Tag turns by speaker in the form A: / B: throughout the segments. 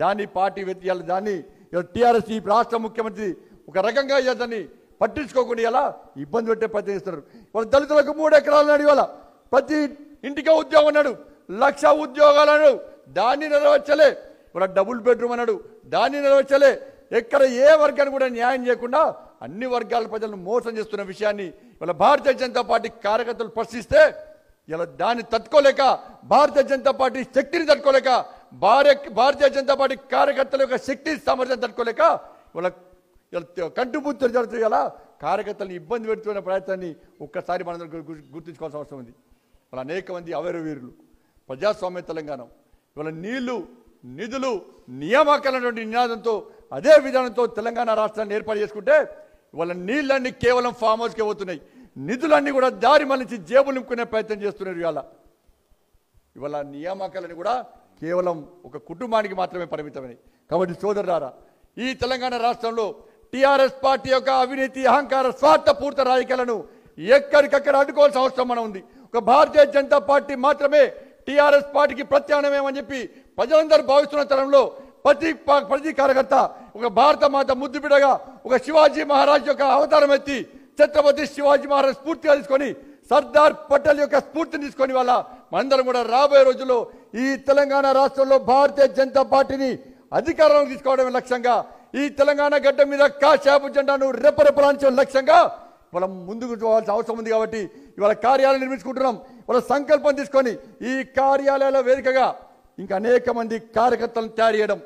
A: దాన్ని పార్టీ వెతియాలి దాన్ని టీఆర్ఎస్ ఈ రాష్ట్ర ముఖ్యమంత్రి ఒక రకంగా అతన్ని పట్టించుకోకుండా ఎలా ఇబ్బంది పెట్టే ప్రయత్నం చేస్తున్నారు వాళ్ళ దళితులకు మూడు ఎకరాలు నాడు ఇవాళ ప్రతి ఇంటికే ఉద్యోగం అన్నాడు లక్ష ఉద్యోగాలు అన్నాడు దాన్ని నెరవేర్చలే ఇవాళ డబుల్ బెడ్రూమ్ అన్నాడు దాన్ని నెరవేర్చలే ఎక్కడ ఏ వర్గాన్ని కూడా న్యాయం చేయకుండా అన్ని వర్గాల ప్రజలను మోసం చేస్తున్న విషయాన్ని ఇవాళ భారతీయ జనతా పార్టీ కార్యకర్తలు ప్రశ్నిస్తే ఇలా దాన్ని తట్టుకోలేక భారతీయ జనతా పార్టీ శక్తిని తట్టుకోలేక భార్య భారతీయ జనతా పార్టీ కార్యకర్తల యొక్క శక్తి సామర్థ్యం తట్టుకోలేక వాళ్ళ కంటుబుద్ధి జరుగుతుంది అలా కార్యకర్తలను ఇబ్బంది పెడుతున్న ప్రయత్నాన్ని ఒక్కసారి మనందరం గుర్తుంచుకోవాల్సిన అవసరం ఉంది వాళ్ళ అనేక మంది వీరులు ప్రజాస్వామ్య తెలంగాణ ఇవాళ నీళ్లు నిధులు నియామకాలైనటువంటి నినాదంతో అదే విధానంతో తెలంగాణ రాష్ట్రాన్ని ఏర్పాటు చేసుకుంటే వాళ్ళ నీళ్ళన్నీ కేవలం ఫామ్ హౌస్కే పోతున్నాయి నిధులన్నీ కూడా దారి మళ్ళించి జేబులు నింపుకునే ప్రయత్నం చేస్తున్నారు ఇవాళ ఇవాళ నియామకాలను కూడా కేవలం ఒక కుటుంబానికి మాత్రమే పరిమితమని కాబట్టి సోదరులారా ఈ తెలంగాణ రాష్ట్రంలో టీఆర్ఎస్ పార్టీ యొక్క అవినీతి అహంకార స్వార్థపూర్త రాజకీయాలను ఎక్కడికక్కడ అడ్డుకోవాల్సిన అవసరం మనం ఉంది ఒక భారతీయ జనతా పార్టీ మాత్రమే టీఆర్ఎస్ పార్టీకి ప్రత్యామ్నాయమని చెప్పి ప్రజలందరూ భావిస్తున్న తరంలో ప్రతి ప్రతి కార్యకర్త ఒక భారత మాత బిడగా ఒక శివాజీ మహారాజ్ యొక్క అవతారం ఎత్తి ఛత్రపతి శివాజీ మహారాజ్ స్ఫూర్తిగా తీసుకొని సర్దార్ పటేల్ యొక్క స్ఫూర్తిని తీసుకొని వాళ్ళ మనందరం కూడా రాబోయే రోజుల్లో ఈ తెలంగాణ రాష్ట్రంలో భారతీయ జనతా పార్టీని అధికారంలోకి తీసుకోవడం లక్ష్యంగా ఈ తెలంగాణ గడ్డ మీద కాశాపు జెండాను రెపరెపలాంచడం లక్ష్యంగా మనం ముందుకు పోవాల్సిన అవసరం ఉంది కాబట్టి ఇవాళ కార్యాలయం నిర్మించుకుంటున్నాం వాళ్ళ సంకల్పం తీసుకొని ఈ కార్యాలయాల వేదికగా ఇంకా అనేక మంది కార్యకర్తలను తయారు చేయడం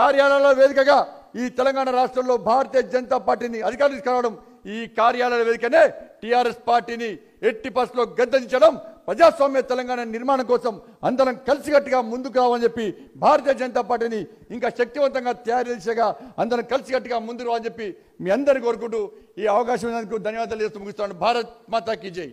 A: కార్యాలయాల వేదికగా ఈ తెలంగాణ రాష్ట్రంలో భారతీయ జనతా పార్టీని అధికారం తీసుకురావడం ఈ కార్యాలయాల వేదికనే టీఆర్ఎస్ పార్టీని ఎట్టి పరిస్థితిలో గద్దించడం ప్రజాస్వామ్య తెలంగాణ నిర్మాణం కోసం అందరం కలిసికట్టుగా ముందుకు రావని చెప్పి భారతీయ జనతా పార్టీని ఇంకా శక్తివంతంగా తయారు చేసేగా అందరం కలిసికట్టుగా ముందుకు రావని చెప్పి మీ అందరిని కోరుకుంటూ ఈ అవకాశం ధన్యవాదాలు చేస్తూ ముగిస్తాను భారత్ మాతా జై